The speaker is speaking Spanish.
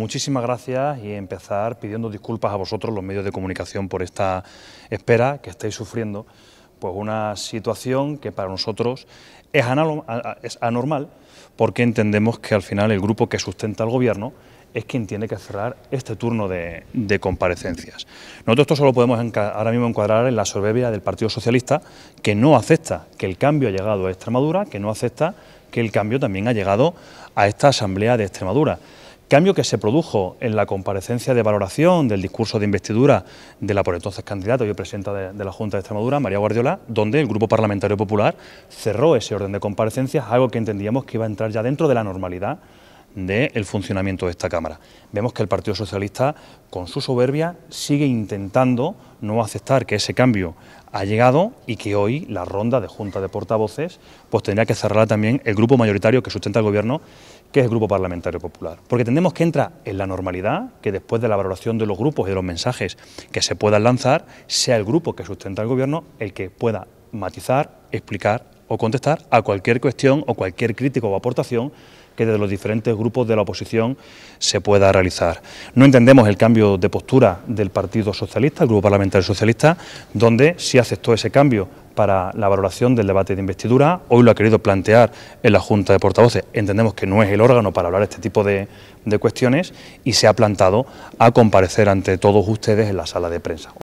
Muchísimas gracias y empezar pidiendo disculpas a vosotros, los medios de comunicación, por esta espera que estáis sufriendo, pues una situación que para nosotros es, es anormal, porque entendemos que al final el grupo que sustenta al gobierno es quien tiene que cerrar este turno de, de comparecencias. Nosotros esto solo podemos ahora mismo encuadrar en la soberbia del Partido Socialista, que no acepta que el cambio ha llegado a Extremadura, que no acepta que el cambio también ha llegado a esta Asamblea de Extremadura. Cambio que se produjo en la comparecencia de valoración del discurso de investidura de la por entonces candidata y presidenta de, de, la Junta de Extremadura, María Guardiola, donde el Grupo Parlamentario Popular cerró ese orden de comparecencias, algo que entendíamos que iba a entrar ya dentro de la normalidad del el funcionamiento de esta Cámara. Vemos que el Partido Socialista, con su soberbia, sigue intentando no aceptar que ese cambio ha llegado y que hoy la ronda de Junta de Portavoces pues tendría que cerrar también el grupo mayoritario que sustenta el Gobierno, que es el Grupo Parlamentario Popular. Porque tenemos que entrar en la normalidad que después de la valoración de los grupos y de los mensajes que se puedan lanzar, sea el grupo que sustenta el Gobierno el que pueda matizar, explicar o contestar a cualquier cuestión o cualquier crítica o aportación que desde los diferentes grupos de la oposición se pueda realizar. No entendemos el cambio de postura del Partido Socialista, el Grupo Parlamentario Socialista, donde sí aceptó ese cambio para la valoración del debate de investidura. Hoy lo ha querido plantear en la Junta de Portavoces. Entendemos que no es el órgano para hablar este tipo de cuestiones y se ha plantado a comparecer ante todos ustedes en la sala de prensa.